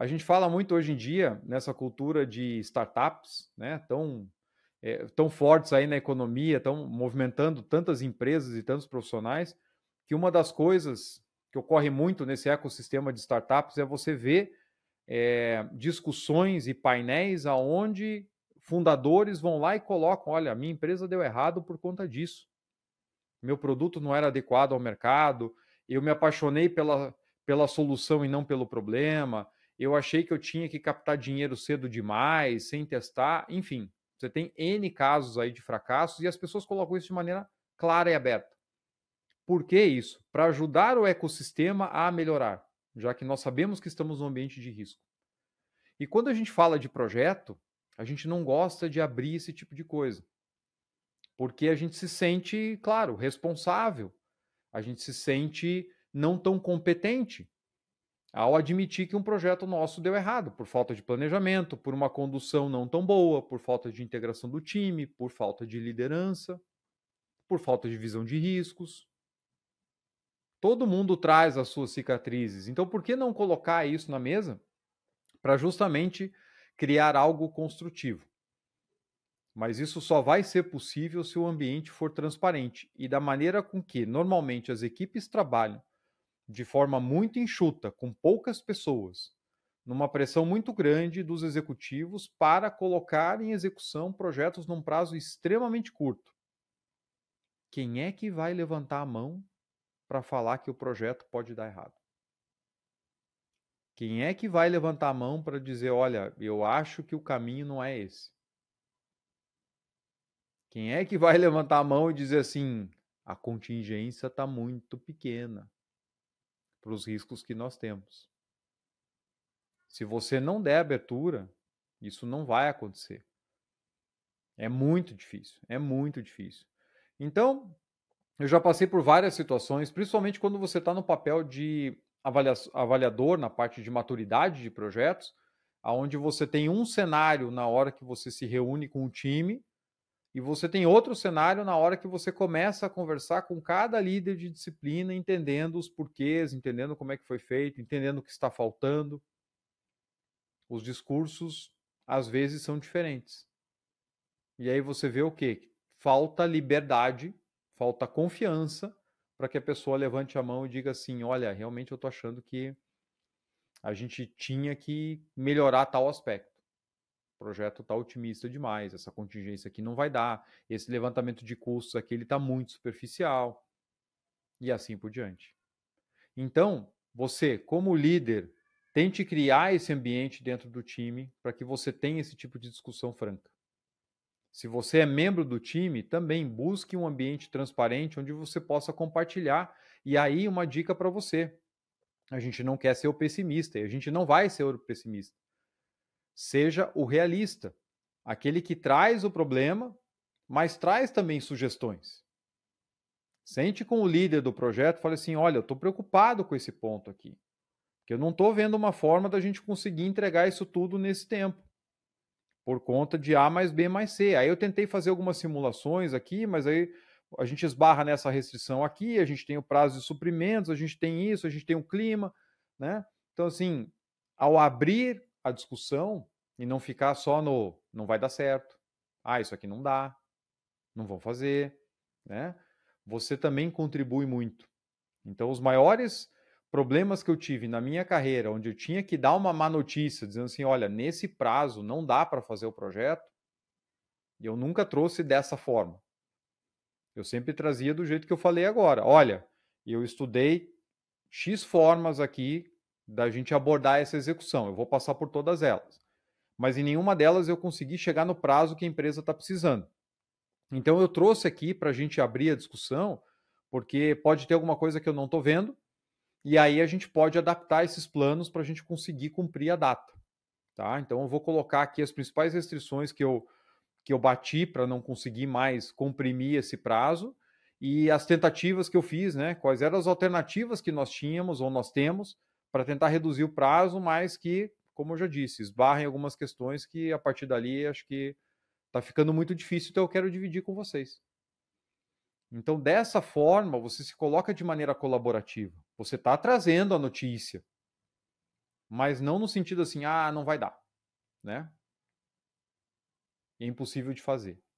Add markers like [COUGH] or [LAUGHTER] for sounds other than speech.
A gente fala muito hoje em dia nessa cultura de startups, né? Tão, é, tão fortes aí na economia, estão movimentando tantas empresas e tantos profissionais, que uma das coisas que ocorre muito nesse ecossistema de startups é você ver é, discussões e painéis aonde fundadores vão lá e colocam: olha, minha empresa deu errado por conta disso. Meu produto não era adequado ao mercado, eu me apaixonei pela, pela solução e não pelo problema eu achei que eu tinha que captar dinheiro cedo demais, sem testar, enfim. Você tem N casos aí de fracassos e as pessoas colocam isso de maneira clara e aberta. Por que isso? Para ajudar o ecossistema a melhorar, já que nós sabemos que estamos num ambiente de risco. E quando a gente fala de projeto, a gente não gosta de abrir esse tipo de coisa. Porque a gente se sente, claro, responsável. A gente se sente não tão competente ao admitir que um projeto nosso deu errado, por falta de planejamento, por uma condução não tão boa, por falta de integração do time, por falta de liderança, por falta de visão de riscos. Todo mundo traz as suas cicatrizes, então por que não colocar isso na mesa para justamente criar algo construtivo? Mas isso só vai ser possível se o ambiente for transparente e da maneira com que normalmente as equipes trabalham de forma muito enxuta, com poucas pessoas, numa pressão muito grande dos executivos para colocar em execução projetos num prazo extremamente curto. Quem é que vai levantar a mão para falar que o projeto pode dar errado? Quem é que vai levantar a mão para dizer, olha, eu acho que o caminho não é esse? Quem é que vai [LAUGHS] levantar a mão e dizer assim, a contingência está muito pequena? para os riscos que nós temos. Se você não der abertura, isso não vai acontecer. É muito difícil, é muito difícil. Então, eu já passei por várias situações, principalmente quando você está no papel de avaliador na parte de maturidade de projetos, aonde você tem um cenário na hora que você se reúne com o time e você tem outro cenário na hora que você começa a conversar com cada líder de disciplina, entendendo os porquês, entendendo como é que foi feito, entendendo o que está faltando. Os discursos às vezes são diferentes. E aí você vê o quê? Falta liberdade, falta confiança para que a pessoa levante a mão e diga assim: olha, realmente eu estou achando que a gente tinha que melhorar tal aspecto projeto está otimista demais, essa contingência aqui não vai dar, esse levantamento de custos aqui está muito superficial e assim por diante. Então, você, como líder, tente criar esse ambiente dentro do time para que você tenha esse tipo de discussão franca. Se você é membro do time, também busque um ambiente transparente onde você possa compartilhar. E aí, uma dica para você: a gente não quer ser o pessimista, e a gente não vai ser o pessimista. Seja o realista, aquele que traz o problema, mas traz também sugestões. Sente com o líder do projeto, fale assim: olha, eu estou preocupado com esse ponto aqui, porque eu não estou vendo uma forma da gente conseguir entregar isso tudo nesse tempo, por conta de A mais B mais C. Aí eu tentei fazer algumas simulações aqui, mas aí a gente esbarra nessa restrição aqui, a gente tem o prazo de suprimentos, a gente tem isso, a gente tem o clima, né? Então, assim, ao abrir a discussão e não ficar só no não vai dar certo, ah, isso aqui não dá, não vão fazer, né? Você também contribui muito. Então, os maiores problemas que eu tive na minha carreira, onde eu tinha que dar uma má notícia, dizendo assim: olha, nesse prazo não dá para fazer o projeto, eu nunca trouxe dessa forma. Eu sempre trazia do jeito que eu falei agora: olha, eu estudei X formas aqui da gente abordar essa execução. Eu vou passar por todas elas. Mas em nenhuma delas eu consegui chegar no prazo que a empresa está precisando. Então eu trouxe aqui para a gente abrir a discussão, porque pode ter alguma coisa que eu não estou vendo, e aí a gente pode adaptar esses planos para a gente conseguir cumprir a data. Tá? Então eu vou colocar aqui as principais restrições que eu, que eu bati para não conseguir mais comprimir esse prazo e as tentativas que eu fiz, né? quais eram as alternativas que nós tínhamos ou nós temos para tentar reduzir o prazo, mas que, como eu já disse, esbarrem algumas questões que a partir dali acho que está ficando muito difícil, então eu quero dividir com vocês. Então, dessa forma, você se coloca de maneira colaborativa. Você está trazendo a notícia, mas não no sentido assim, ah, não vai dar, né? É impossível de fazer.